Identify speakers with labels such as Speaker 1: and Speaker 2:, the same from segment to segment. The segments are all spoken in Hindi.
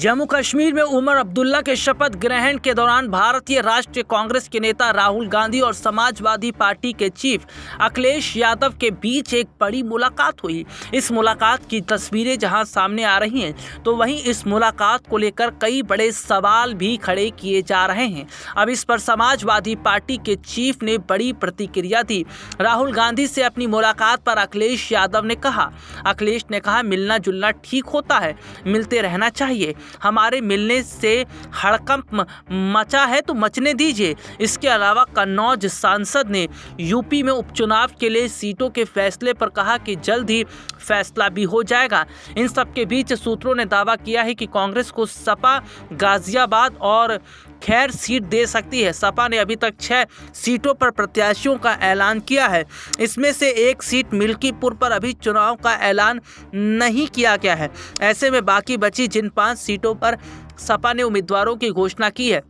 Speaker 1: जम्मू कश्मीर में उमर अब्दुल्ला के शपथ ग्रहण के दौरान भारतीय राष्ट्रीय कांग्रेस के नेता राहुल गांधी और समाजवादी पार्टी के चीफ अखिलेश यादव के बीच एक बड़ी मुलाकात हुई इस मुलाकात की तस्वीरें जहां सामने आ रही हैं तो वहीं इस मुलाकात को लेकर कई बड़े सवाल भी खड़े किए जा रहे हैं अब इस पर समाजवादी पार्टी के चीफ ने बड़ी प्रतिक्रिया दी राहुल गांधी से अपनी मुलाकात पर अखिलेश यादव ने कहा अखिलेश ने कहा मिलना जुलना ठीक होता है मिलते रहना चाहिए हमारे मिलने से हड़कंप मचा है तो मचने दीजिए इसके अलावा कन्नौज सांसद ने यूपी में उपचुनाव के लिए सीटों के फैसले पर कहा कि जल्द ही फैसला भी हो जाएगा इन सबके बीच सूत्रों ने दावा किया है कि कांग्रेस को सपा गाजियाबाद और खैर सीट दे सकती है सपा ने अभी तक छः सीटों पर प्रत्याशियों का ऐलान किया है इसमें से एक सीट मिल्कीपुर पर अभी चुनाव का ऐलान नहीं किया गया है ऐसे में बाकी बची जिन पाँच सीटों पर सपा ने उम्मीदवारों की घोषणा की है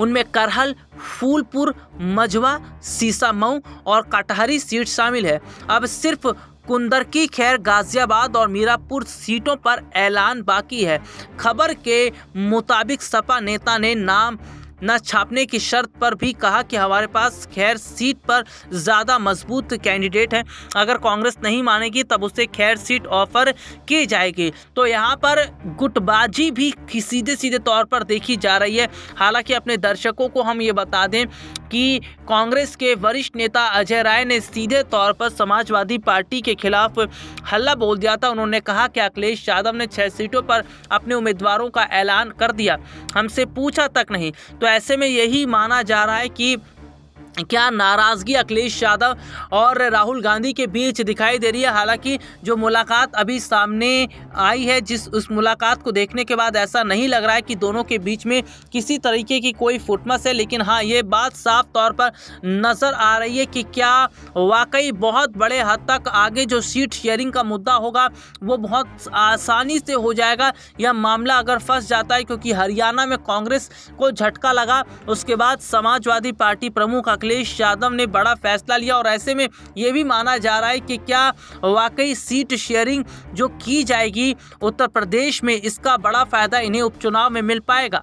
Speaker 1: उनमें करहल फूलपुर मझवा सीसा मऊ और कटहरी सीट शामिल है अब सिर्फ कुंदर की खैर गाजियाबाद और मीरापुर सीटों पर ऐलान बाकी है खबर के मुताबिक सपा नेता ने नाम न छापने की शर्त पर भी कहा कि हमारे पास खैर सीट पर ज़्यादा मजबूत कैंडिडेट हैं अगर कांग्रेस नहीं मानेगी तब उसे खैर सीट ऑफर की जाएगी तो यहाँ पर गुटबाजी भी सीधे सीधे तौर पर देखी जा रही है हालांकि अपने दर्शकों को हम ये बता दें कि कांग्रेस के वरिष्ठ नेता अजय राय ने सीधे तौर पर समाजवादी पार्टी के खिलाफ हल्ला बोल दिया था उन्होंने कहा कि अखिलेश यादव ने छः सीटों पर अपने उम्मीदवारों का ऐलान कर दिया हमसे पूछा तक नहीं तो तो ऐसे में यही माना जा रहा है कि क्या नाराज़गी अखिलेश यादव और राहुल गांधी के बीच दिखाई दे रही है हालांकि जो मुलाकात अभी सामने आई है जिस उस मुलाकात को देखने के बाद ऐसा नहीं लग रहा है कि दोनों के बीच में किसी तरीके की कोई फुटमस है लेकिन हाँ ये बात साफ तौर पर नज़र आ रही है कि क्या वाकई बहुत बड़े हद तक आगे जो सीट शेयरिंग का मुद्दा होगा वो बहुत आसानी से हो जाएगा यह मामला अगर फंस जाता है क्योंकि हरियाणा में कांग्रेस को झटका लगा उसके बाद समाजवादी पार्टी प्रमुख अखिलेश यादव ने बड़ा फैसला लिया और ऐसे में ये भी माना जा रहा है कि क्या वाकई सीट शेयरिंग जो की जाएगी उत्तर प्रदेश में इसका बड़ा फ़ायदा इन्हें उपचुनाव में मिल पाएगा